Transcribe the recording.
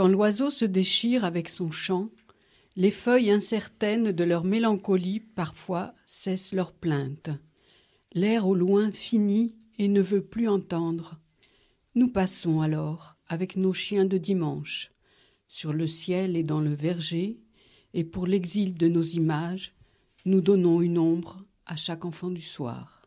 Quand l'oiseau se déchire avec son chant, les feuilles incertaines de leur mélancolie parfois cessent leur plainte. L'air au loin finit et ne veut plus entendre. Nous passons alors, avec nos chiens de dimanche, sur le ciel et dans le verger, et pour l'exil de nos images, nous donnons une ombre à chaque enfant du soir.